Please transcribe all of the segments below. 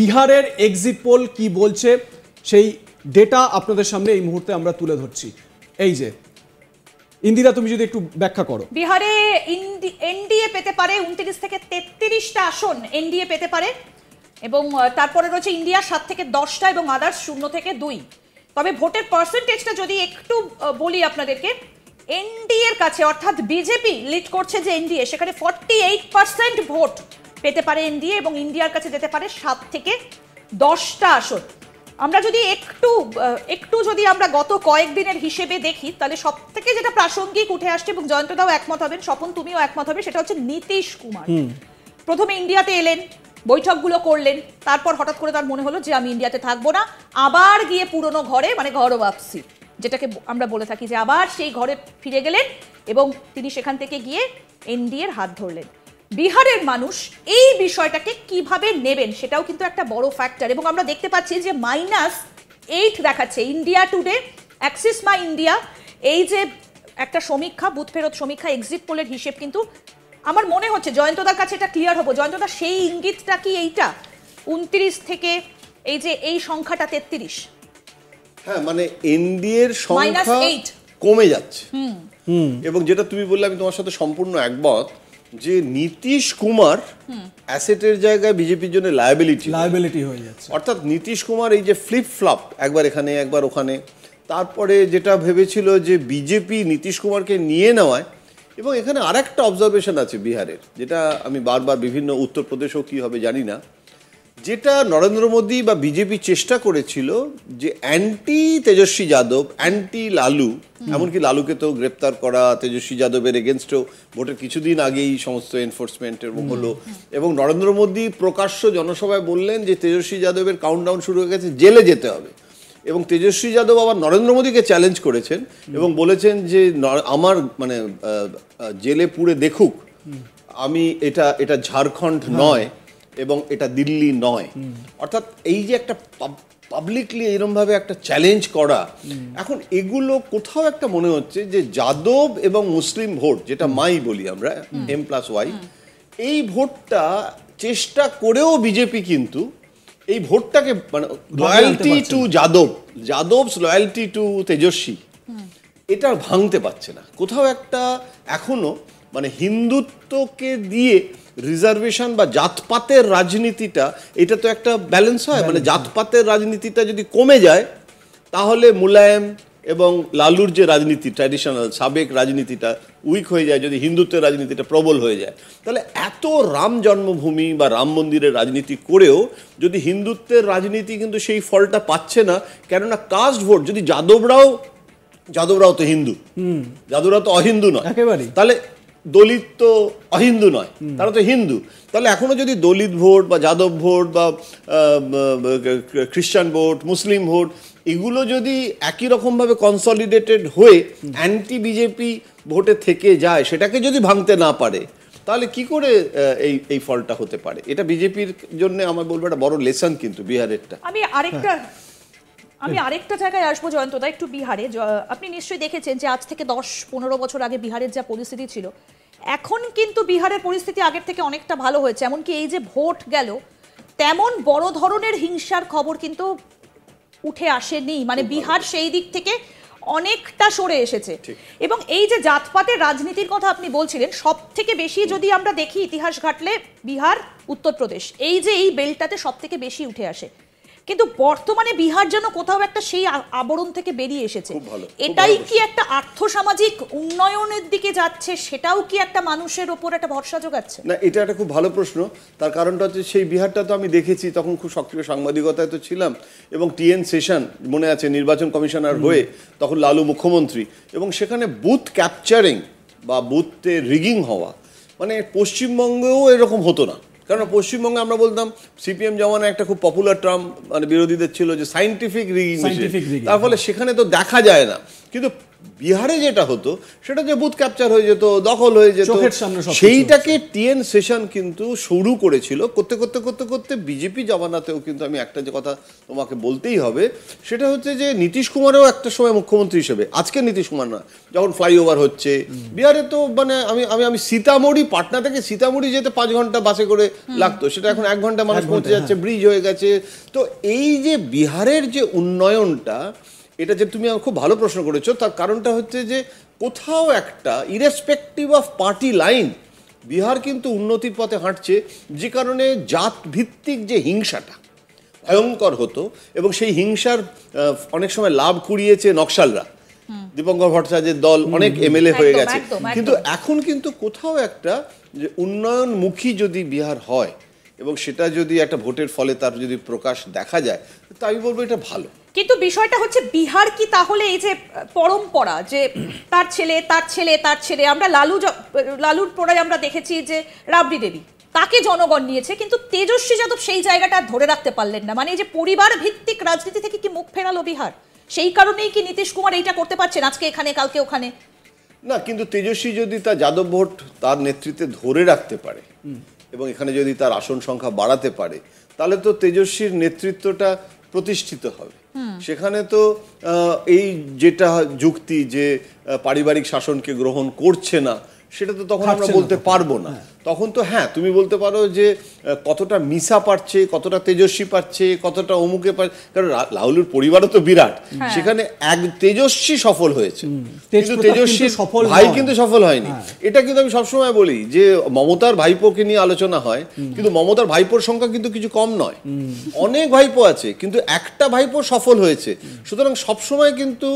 বিহারের exit pole কি বলছে সেই ডেটা আপনাদের সামনে এই মুহূর্তে আমরা তুলে ধরছি এই যে ইন্দিরা তুমি যদি একটু ব্যাখ্যা করো বিহারে এনডিএ পেতে পারে উনত্রিশ থেকে তেত্রিশটা আসন এনডিএ পেতে পারে এবং তারপরে রয়েছে ইন্ডিয়া সাত থেকে দশটা এবং আদার্স শূন্য থেকে দুই তবে ভোটের পার্সেন্টেজটা যদি একটু বলি আপনাদেরকে এনডিএর কাছে অর্থাৎ বিজেপি লিড করছে যে এনডিএ সেখানে ফর্টি এইট পার্সেন্ট ভোট পেতে পারে এনডিএ এবং ইন্ডিয়ার কাছে যেতে পারে সাত থেকে দশটা আসন আমরা যদি একটু একটু যদি আমরা গত কয়েকদিনের হিসেবে দেখি তাহলে সব থেকে যেটা প্রাসঙ্গিক উঠে আসছে এবং জয়ন্তদাও একমত হবেন স্বপন তুমিও একমত হবে সেটা হচ্ছে নীতিশ কুমার প্রথমে ইন্ডিয়াতে এলেন বৈঠকগুলো করলেন তারপর হঠাৎ করে তার মনে হলো যে আমি ইন্ডিয়াতে থাকবো না আবার গিয়ে পুরনো ঘরে মানে ঘর ওয়াপসি যেটাকে আমরা বলে থাকি যে আবার সেই ঘরে ফিরে গেলেন এবং তিনি সেখান থেকে গিয়ে এনডিএর হাত ধরলেন বিহারের মানুষ এই বিষয়টাকে কিভাবে নেবেন সেটাও কিন্তু একটা বড় ফ্যাক্টর এবং আমরা দেখতে পাচ্ছি যে মাইনাস এইট দেখাচ্ছে India Today Axis My India এই যে একটা সমীক্ষা বুথ ফেরত সমীক্ষা এক্সিট পোলের হিসেব কিন্তু আমার মনে হচ্ছে জয়ন্তদার কাছে এটা ক্লিয়ার হবো জয়ন্তদা সেই ইঙ্গিতটা কি এইটা উনত্রিশ থেকে এই যে এই সংখ্যাটা তেত্রিশ হ্যাঁ মানে এনডিএর সংখ্যা কমে যাচ্ছে এবং যেটা তুমি বললে আমি তোমার সাথে সম্পূর্ণ একমত যে নীতিশ কুমার অ্যাসেটের জায়গায় বিজেপির জন্য লায়াবিলিটি লায়াবিলিটি হয়ে যাচ্ছে অর্থাৎ নীতিশ কুমার এই যে ফ্লিপ ফ্লপ একবার এখানে একবার ওখানে তারপরে যেটা ভেবেছিল যে বিজেপি নীতিশ কুমারকে নিয়ে নেওয়ায় এবং এখানে আরেকটা অবজারভেশন আছে বিহারের যেটা আমি বারবার বিভিন্ন উত্তরপ্রদেশও কী হবে জানি না যেটা নরেন্দ্র মোদী বা বিজেপি চেষ্টা করেছিল যে অ্যান্টি তেজস্বী যাদব অ্যান্টি লালু এমনকি লালুকে তো গ্রেপ্তার করা তেজস্বী যাদবের এগেনস্টেও ভোটের কিছুদিন আগেই সমস্ত এনফোর্সমেন্টের হলো এবং নরেন্দ্র মোদী প্রকাশ্য জনসভায় বললেন যে তেজস্বী যাদবের কাউন্টডাউন শুরু হয়ে গেছে জেলে যেতে হবে এবং তেজস্বী যাদব আবার নরেন্দ্র মোদীকে চ্যালেঞ্জ করেছেন এবং বলেছেন যে আমার মানে জেলে পুড়ে দেখুক আমি এটা এটা ঝাড়খণ্ড হ্যাঁ। নয় এবং এটা দিল্লি নয় অর্থাৎ এই যে একটা পাবলিকলি এরমভাবে একটা চ্যালেঞ্জ করা এখন এগুলো কোথাও একটা মনে হচ্ছে যে যাদব এবং মুসলিম ভোট যেটা মাই বলি আমরা এম প্লাস ওয়াই এই ভোটটা চেষ্টা করেও বিজেপি কিন্তু এই ভোটটাকে মানে loyalty to Yadav Yadavs loyalty to Tejashwi এটা ভাঙতে পারছে না কোথাও একটা এখনো মানে হিন্দুত্বকে দিয়ে রিজার্ভেশন বা জাতপাতের রাজনীতিটা এটা তো একটা ব্যালেন্স হয় মানে জাতপাতের রাজনীতিটা যদি কমে যায় তাহলে মুলায়ম এবং লালুর যে রাজনীতি ট্র্যাডিশনাল সাবেক রাজনীতিটা উইক হয়ে যায় যদি হিন্দুত্বের রাজনীতিটা প্রবল হয়ে যায় তাহলে এত রাম জন্মভূমি বা রাম মন্দিরের রাজনীতি করেও যদি হিন্দুত্বের রাজনীতি কিন্তু সেই ফলটা পাচ্ছে না কেননা কাস্ট ভোট যদি যাদবরাও যাদবরাও তো হিন্দু যাদবরাও তো অহিন্দু নয় তাহলে দলিত তো অহিন্দু নয় তারা তো হিন্দু তাহলে এখনো যদি দলিত ভোট বা যাদব ভোট বা খ্রিস্টান ভোট মুসলিম ভোট এগুলো যদি একই রকমভাবে কনসলিডেটেড হয়ে অ্যান্টি বিজেপি ভোটে থেকে যায় সেটাকে যদি ভাঙতে না পারে তাহলে কি করে এই এই ফলটা হতে পারে এটা বিজেপির জন্য আমার বলবো একটা বড় লেসন কিন্তু বিহারেরটা আমি আরেকটা হ্যাঁ। আমি আরেকটা জায়গায় আসবো জয়ন্তদা একটু বিহারে আপনি নিশ্চয়ই দেখেছেন যে আজ থেকে দশ পনেরো বছর আগে বিহারের যা পরিস্থিতি ছিল এখন কিন্তু বিহারের পরিস্থিতি আগের থেকে অনেকটা ভালো হয়েছে এমনকি এই যে ভোট গেল তেমন বড় ধরনের হিংসার খবর কিন্তু উঠে আসেনি মানে বিহার সেই দিক থেকে অনেকটা সরে এসেছে এবং এই যে জাতপাতের রাজনীতির কথা আপনি বলছিলেন সব থেকে বেশি যদি আমরা দেখি ইতিহাস ঘাটলে বিহার উত্তরপ্রদেশ এই যে এই বেলটাতে সব থেকে বেশি উঠে আসে কিন্তু বর্তমানে বিহার যেন কোথাও একটা সেই আবরণ থেকে বেরিয়ে এসেছে এটাই কি একটা আর্থসামাজিক উন্নয়নের দিকে যাচ্ছে সেটাও কি একটা মানুষের ওপর একটা ভরসা যোগাচ্ছে না এটা একটা খুব ভালো প্রশ্ন তার কারণটা হচ্ছে সেই বিহারটা তো আমি দেখেছি তখন খুব সক্রিয় সাংবাদিকতায় তো ছিলাম এবং টিএন সেশন মনে আছে নির্বাচন কমিশনার হয়ে তখন লালু মুখ্যমন্ত্রী এবং সেখানে বুথ ক্যাপচারিং বা বুথে রিগিং হওয়া মানে পশ্চিমবঙ্গেও এরকম হতো না কারণ পশ্চিমবঙ্গে আমরা বলতাম সিপিএম জমানো একটা খুব পপুলার টার্ম মানে বিরোধীদের ছিল যে সাইন্টিফিক রিগিং তার ফলে সেখানে তো দেখা যায় না কিন্তু বিহারে যেটা হতো সেটা যে বুথ ক্যাপচার হয়ে যেত দখল হয়ে যেত সেইটাকে টিএন সেশন কিন্তু শুরু করেছিল করতে করতে করতে করতে বিজেপি জমানাতেও কিন্তু আমি একটা যে কথা তোমাকে বলতেই হবে সেটা হচ্ছে যে নীতিশ কুমারও একটা সময় মুখ্যমন্ত্রী হিসেবে আজকে নীতিশ কুমার না যখন ফ্লাইওভার হচ্ছে বিহারে তো মানে আমি আমি আমি সীতামড়ি পাটনা থেকে সীতামড়ি যেতে পাঁচ ঘন্টা বাসে করে লাগতো সেটা এখন এক ঘন্টা মানুষ পৌঁছে যাচ্ছে ব্রিজ হ্যাঁ। হয়ে গেছে তো এই যে বিহারের যে উন্নয়নটা এটা যে তুমি আমার খুব ভালো প্রশ্ন করেছো তার কারণটা হচ্ছে যে কোথাও একটা irrespective of party line Bihar কিন্তু উন্নতির পথে হাঁটছে যে কারণে জাত ভিত্তিক যে হিংসাটা ভয়ঙ্কর হতো এবং সেই হিংসার অনেক সময় লাভ কুড়িয়েছে নকশালরা দীপঙ্কর ভট্টাচার্যের দল অনেক এমএলএ হয়ে গেছে কিন্তু এখন কিন্তু কোথাও একটা যে উন্নয়নমুখী যদি বিহার হয় এবং সেটা যদি একটা ভোটের ফলে তার যদি প্রকাশ দেখা যায় তাই আমি বলবো এটা ভালো কিন্তু বিষয়টা হচ্ছে বিহার কি তাহলে এই যে পরম্পরা যে তার ছেলে তার ছেলে তার ছেলে আমরা লালু লালুর পড়ায় আমরা দেখেছি যে রাবড়ি দেবী তাকে জনগণ নিয়েছে কিন্তু তেজস্বী যাদব সেই জায়গাটা ধরে রাখতে পারলেন না মানে এই যে পরিবার ভিত্তিক রাজনীতি থেকে কি মুখ ফেরালো বিহার সেই কারণেই কি নীতিশ কুমার এইটা করতে পারছেন আজকে এখানে কালকে ওখানে না কিন্তু তেজস্বী যদি তার যাদব ভোট তার নেতৃত্বে ধরে রাখতে পারে এবং এখানে যদি তার আসন সংখ্যা বাড়াতে পারে তাহলে তো তেজস্বীর নেতৃত্বটা প্রতিষ্ঠিত হবে সেখানে তো এই যেটা যুক্তি যে পারিবারিক শাসনকে গ্রহণ করছে না সেটা তো তখন আমরা বলতে পারবো না হ্যাঁ। তখন তো হ্যাঁ তুমি বলতে পারো যে কতটা মিসা পারছে কতটা তেজস্বী পারছে কতটা অমুকে পারছে কারণ লাউলুর পরিবারও তো বিরাট হ্যাঁ। সেখানে এক তেজস্বী সফল হয়েছে কিন্তু তেজস্বী সফল ভাই কিন্তু সফল হয়নি হ্যাঁ। এটা কিন্তু আমি সবসময় বলি যে মমতার ভাইপোকে নিয়ে আলোচনা হয় কিন্তু মমতার ভাইপোর সংখ্যা কিন্তু কিছু কম নয় অনেক ভাইপো আছে কিন্তু একটা ভাইপো সফল হয়েছে সুতরাং সবসময় কিন্তু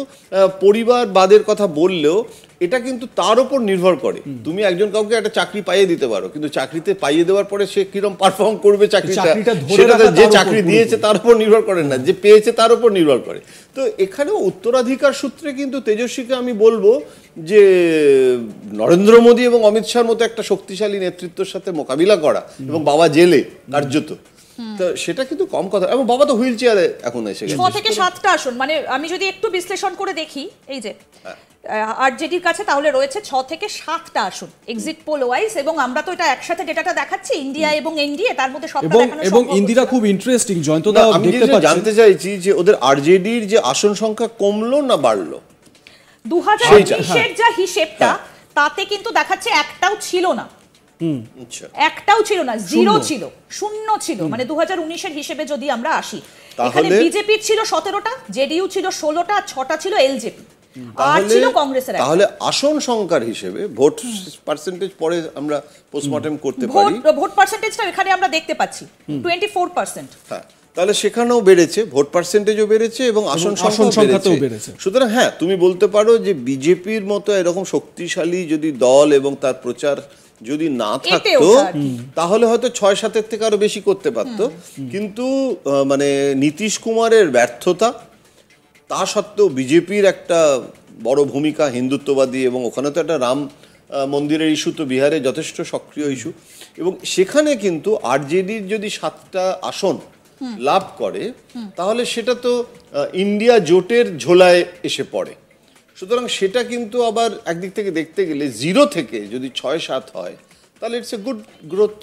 পরিবার বাদের কথা বললেও এটা কিন্তু তার উপর নির্ভর করে তুমি একজন কাউকে একটা চাকরি পাইয়ে দিতে পারো কিন্তু চাকরিতে পাইয়ে দেওয়ার পরে সে কিরম পারফর্ম করবে চাকরিটা সেটা যে চাকরি দিয়েছে তার উপর নির্ভর করে না যে পেয়েছে তার উপর নির্ভর করে তো এখানেও উত্তরাধিকার সূত্রে কিন্তু তেজস্বীকে আমি বলবো যে নরেন্দ্র মোদী এবং অমিত শাহর মতো একটা শক্তিশালী নেতৃত্বের সাথে মোকাবিলা করা এবং বাবা জেলে কার্যত তো সেটা কিন্তু কম কথা এবং বাবা তো হুইল চেয়ারে এখন এসে গেছে ছ থেকে সাতটা আসন মানে আমি যদি একটু বিশ্লেষণ করে দেখি এই যে আরজেডির কাছে তাহলে রয়েছে ছ থেকে সাতটা আসন এক্সিট পোল ওয়াইজ এবং আমরা তো এটা একসাথে ডেটাটা দেখাচ্ছি ইন্ডিয়া এবং এনডিএ তার মধ্যে সবটা দেখানো এবং ইন্দিরা খুব ইন্টারেস্টিং জয়ন্ত দা আমি যেটা জানতে চাইছি যে ওদের আরজেডির যে আসন সংখ্যা কমলো না বাড়লো 2019 এর হ্যাঁ। যা হিসেবটা হ্যাঁ। তাতে কিন্তু দেখাচ্ছে একটাও ছিল না আচ্ছা। একটাও ছিল না জিরো ছিল শূন্য ছিল মানে দু হাজার হিসেবে যদি আমরা আসি এখানে বিজেপির ছিল সতেরোটা জেডিইউ ছিল ষোলোটা ছটা ছিল এলজেপি তাহলে আসন সংখ্যার হিসেবে ভোট পার্সেন্টেজ পরে আমরা পোস্টমর্টেম করতে পারি ভোট পার্সেন্টেজটা এখানে আমরা দেখতে পাচ্ছি 24% হ্যাঁ তাহলে সেখানেও বেড়েছে ভোট পার্সেন্টেজও বেড়েছে এবং আসন বেড়েছে সুতরাং হ্যাঁ তুমি বলতে পারো যে বিজেপির মতো এরকম শক্তিশালী যদি দল এবং তার প্রচার যদি না থাকতো তাহলে হয়তো ছয় সাতের থেকে আরো বেশি করতে পারত কিন্তু মানে নীতিশ কুমারের ব্যর্থতা তা সত্ত্বেও বিজেপির একটা বড় ভূমিকা হিন্দুত্ববাদী এবং ওখানে তো একটা রাম মন্দিরের ইস্যু তো বিহারে যথেষ্ট সক্রিয় ইস্যু এবং সেখানে কিন্তু আরজেডির যদি সাতটা আসন লাভ করে তাহলে সেটা তো ইন্ডিয়া জোটের ঝোলায় এসে পড়ে সুতরাং সেটা কিন্তু আবার একদিক থেকে দেখতে গেলে জিরো থেকে যদি ছয় সাত হয় তাহলে ইটস এ গুড গ্রোথ